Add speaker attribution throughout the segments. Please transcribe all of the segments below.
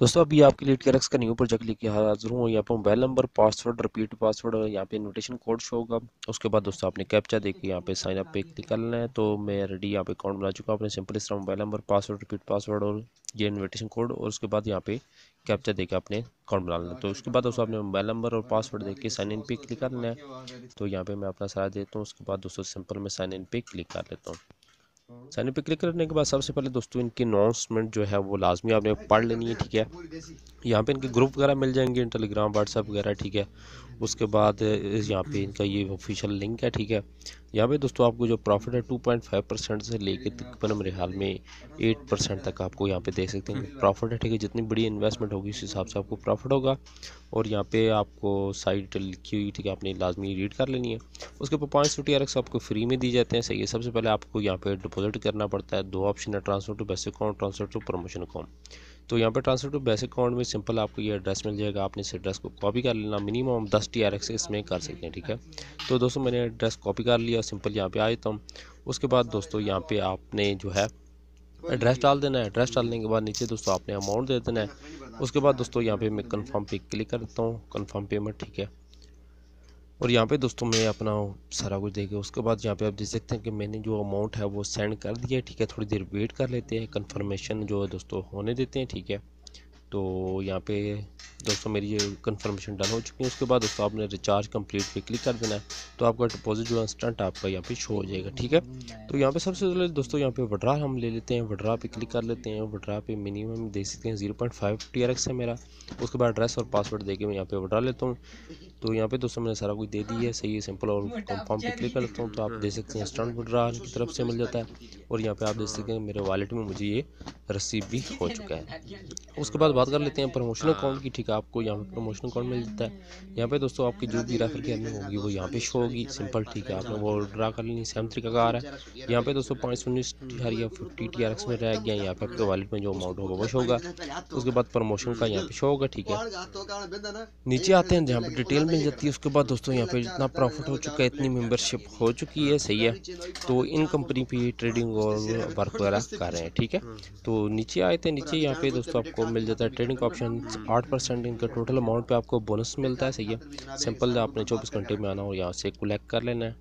Speaker 1: दोस्तों अभी आपके लिए टीआरएक्स का न्यू प्रोजेक्ट लेके हाजिर हूँ यहाँ पर mobile number password repeat password यहाँ पे इनविटेशन कोड शो होगा उसके बाद दोस्तों आपने कैप्चा देखिए यहाँ पे साइन अप पे क्लिक करना है तो मैं रेडी यहाँ पे अकाउंट बना चुका अपने सिंपल इस तरह mobile number password repeat password और ये इन्विटेशन कोड और उसके बाद यहाँ पे कैप्चा देकर अपने अकाउंट बना लेना तो उसके बाद दोस्तों आपने मोबाइल नंबर और पासवर्ड देख के साइन इन पे क्लिक करना है तो यहाँ पे मैं अपना सलाह देता हूँ उसके बाद दोस्तों सिंपल में साइन इन पे क्लिक कर लेता हूँ साइन पे क्लिक करने के बाद सबसे पहले दोस्तों इनकी अनाउंसमेंट जो है वो लाजमी आपने पढ़ लेनी है ठीक है यहाँ पे इनके ग्रुप वगैरह मिल जाएंगे टेलीग्राम व्हाट्सअप वगैरह ठीक है उसके बाद यहाँ पे इनका ये ऑफिशियल लिंक है ठीक है यहाँ पे दोस्तों आपको जो प्रॉफिट है 2.5 परसेंट से लेकर तकरीबन मेरे हाल में 8 परसेंट तक आपको यहाँ पे देख सकते हैं प्रॉफिट है ठीक है जितनी बड़ी इन्वेस्टमेंट होगी उस हिसाब से आपको प्रॉफिट होगा और यहाँ पे आपको साइट लिखी हुई ठीक है आपने लाजमी रीड कर लेनी है उसके ऊपर सौ टी आर आपको फ्री में दी जाते हैं सही है सबसे पहले आपको यहाँ पे डिपॉजिट करना पड़ता है दो ऑप्शन है transfer to basic account transfer to promotion account तो यहाँ पे ट्रांसफर टू बेसिक अकाउंट में सिंपल आपको ये एड्रेस मिल जाएगा आपने इस एड्रेस को कॉपी कर लेना मिनिमम दस टी आर इसमें कर सकते हैं ठीक है तो दोस्तों मैंने एड्रेस कॉपी कर लिया सिंपल यहाँ पे आ जाता हूँ उसके बाद दोस्तों यहाँ पे आपने जो है एड्रेस डाल देना है एड्रेस डालने के बाद नीचे दोस्तों आपने अमाउंट दे देना है उसके बाद दोस्तों यहाँ पे मैं कंफर्म पे क्लिक करता हूँ कंफर्म पेमेंट ठीक है और यहाँ पे दोस्तों मैं अपना सारा कुछ देखे उसके बाद यहाँ पे आप देख सकते हैं कि मैंने जो अमाउंट है वो सेंड कर दिया है ठीक है थोड़ी देर वेट कर लेते हैं कन्फर्मेशन जो है दोस्तों होने देते हैं ठीक है तो यहाँ पे दोस्तों मेरी ये कन्फर्मेशन डन हो चुकी है उसके बाद दोस्तों आपने रिचार्ज कंप्लीट पे क्लिक कर देना है तो आपका डिपॉजिट जो है इंस्टेंट आपका यहाँ पे शो हो जाएगा ठीक है तो यहाँ पे सबसे पहले दोस्तों यहाँ पे वड्रा हम ले लेते हैं वड्रा पे क्लिक कर लेते हैं वड्रा पे मिनिमम देख सकते हैं zero point five T R X है मेरा उसके बाद एड्रेस और पासवर्ड दे के मैं यहाँ पे वड्रा लेता हूँ तो यहाँ पे दोस्तों मैंने सारा कुछ दे दी है सही है सिंपल और कंफर्म पे क्लिक कर लेता हूँ तो आप देख सकते हैं इंस्टेंट वड्रा की तरफ से मिल जाता है और यहाँ पे आप देख सकते हैं मेरे वॉलेट में मुझे ये रसीद भी हो चुका है उसके बाद बात कर लेते हैं प्रमोशनल हाँ। अकाउंट की ठीक है आपको यहाँ पे प्रमोशनल अकाउंट मिल जाता है यहाँ पे दोस्तों आपकी जो भी रेफर की अर्निंग होगी वो यहाँ पे शो होगी सिंपल ठीक है आपने वो ड्रा कर लेनी सेम तरीका का आ रहा है यहाँ पे दोस्तों पाँच सौ उन्नीस टी आर या फिफ्टी टी आर एक्स में रह गया यहाँ पे आपके वॉलेट में जो अमाउंट होगा वो शो होगा उसके बाद प्रमोशन का यहाँ पे शो होगा ठीक है नीचे आते हैं जहाँ पे डिटेल मिल जाती है उसके बाद दोस्तों यहाँ पे जितना प्रॉफिट हो चुका है इतनी मेम्बरशिप हो चुकी है सही है तो इन कंपनी पर ट्रेडिंग और वर्क वगैरह कर रहे हैं ठीक है तो नीचे आए थे नीचे यहाँ पे दोस्तों आपको मिल जाता है ट्रेडिंग ऑप्शन आठ परसेंट इनका टोटल अमाउंट पे आपको बोनस मिलता है सही है सिंपल आपने चौबीस घंटे में आना और यहाँ से कलेक्ट कर लेना है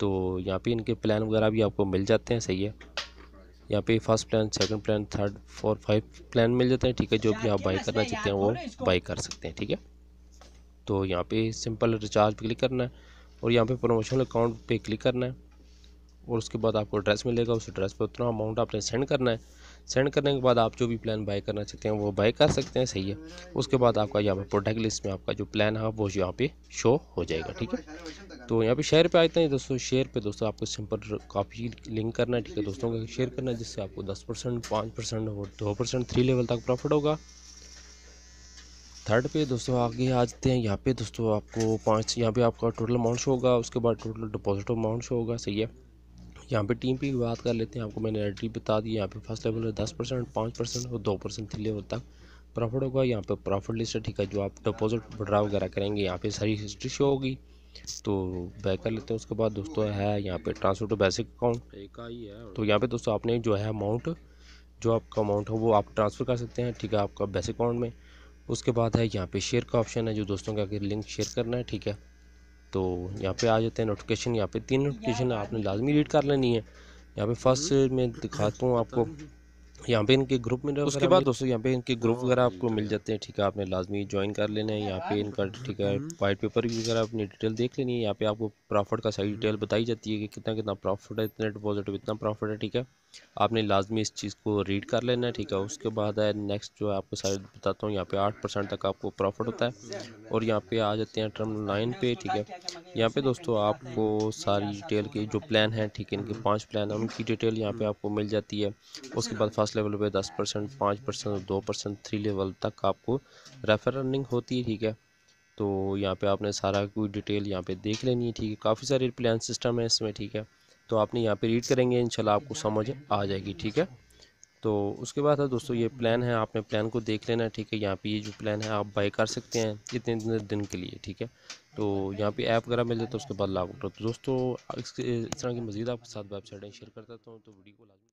Speaker 1: तो यहाँ पे इनके प्लान वगैरह भी आपको मिल जाते हैं सही है यहाँ पे first plan second plan third four five plan मिल जाते हैं ठीक है जो भी आप बाई करना चाहते हैं वो बाई कर सकते हैं ठीक है तो यहाँ पे सिंपल रिचार्ज क्लिक करना है और यहाँ पर प्रमोशनल अकाउंट पर क्लिक करना है और उसके बाद आपको एड्रेस मिलेगा उस एड्रेस पर उतना अमाउंट आपने सेंड करना है सेंड करने के बाद आप जो भी प्लान बाय करना चाहते हैं वो बाय कर सकते हैं सही है उसके बाद आपका यहाँ पर प्रोडक्ट लिस्ट में आपका जो प्लान है वो यहाँ पे शो हो जाएगा ठीक है तो यहाँ पे शेयर पे आते हैं दोस्तों शेयर पे दोस्तों आपको सिंपल कॉपी लिंक करना है ठीक है दोस्तों का शेयर करना है जिससे आपको दस परसेंट पाँच परसेंट और दो परसेंट थ्री लेवल तक प्रॉफिट होगा थर्ड पे दोस्तों आगे आ जाते हैं यहाँ पे दोस्तों आपको पाँच यहाँ पे आपका टोटल अमाउंट शो होगा उसके बाद टोटल डिपॉजिट अमाउंट शो होगा सही है यहाँ पे टीम की बात कर लेते हैं आपको मैंने एंट्री बता दी यहाँ पे फर्स्ट लेवल है दस परसेंट पाँच परसेंट और दो परसेंट थ्री लेवल तक प्रॉफिट होगा यहाँ पे प्रॉफिट लिस्ट है ठीक है जो आप डिपॉजिट विड्रा वगैरह करेंगे यहाँ पे सारी हिस्ट्री शो होगी तो बैक कर लेते हैं उसके बाद दोस्तों है यहाँ पे ट्रांसफर टू बेसिक अकाउंट एक आई है तो यहाँ पे दोस्तों आपने जो है अमाउंट जो आपका अमाउंट हो वो आप ट्रांसफ़र कर सकते हैं ठीक है आपका बेसिक अकाउंट में उसके बाद है यहाँ पे शेयर का ऑप्शन है जो दोस्तों का लिंक शेयर करना है ठीक है तो यहाँ पे आ जाते हैं नोटिफिकेशन यहाँ पे तीन नोटिफिकेशन आपने लाजमी रीड कर लेनी है यहाँ पे फर्स्ट में दिखाता हूँ आपको यहाँ पे इनके ग्रुप में उसके बाद दोस्तों यहाँ पे इनके ग्रुप हाँ, वगैरह आपको तो मिल जाते हैं ठीक है आपने लाजमी ज्वाइन कर लेना है हाँ, यहाँ पे इनका ठीक है वाइट हम्म। पेपर भी वगैरह अपनी डिटेल देख लेनी है यहाँ पे आपको प्रॉफिट का सारी डिटेल हम्म। बताई जाती है कि कितना कितना प्रॉफिट है इतना डिपॉजिट इतना प्रॉफिट है ठीक है आपने लाजमी इस चीज़ को रीड कर लेना है ठीक है उसके बाद है नेक्स्ट जो है आपको सारे बताता हूँ यहाँ पे आठ परसेंट तक आपको प्रॉफिट होता है और यहाँ पे आ जाते हैं टर्म लाइन पे ठीक है यहाँ पे दोस्तों आपको सारी डिटेल के जो प्लान है ठीक है इनके पाँच प्लान है उनकी डिटेल यहाँ पे आपको मिल जाती है उसके बाद फर्स्ट फर्स्ट लेवल पे दस परसेंट पाँच परसेंट दो परसेंट थ्री लेवल तक आपको रेफर रनिंग होती है ठीक है तो यहाँ पे आपने सारा कोई डिटेल यहाँ पे देख लेनी है ठीक है काफ़ी सारे प्लान सिस्टम है इसमें ठीक है तो आपने यहाँ पे रीड करेंगे इंशाल्लाह आपको समझ आ जाएगी ठीक है तो उसके बाद है दोस्तों ये प्लान है आपने प्लान को देख लेना ठीक है यहाँ पे ये जो प्लान है आप बाई कर सकते हैं इतने इतने दिन के लिए ठीक है तो यहाँ पे ऐप वगैरह मिल जाता है उसके बाद लाभ तो दोस्तों इस तरह की मजीद आपके साथ वेबसाइटें शेयर करता हूँ तो वीडियो को लाजमी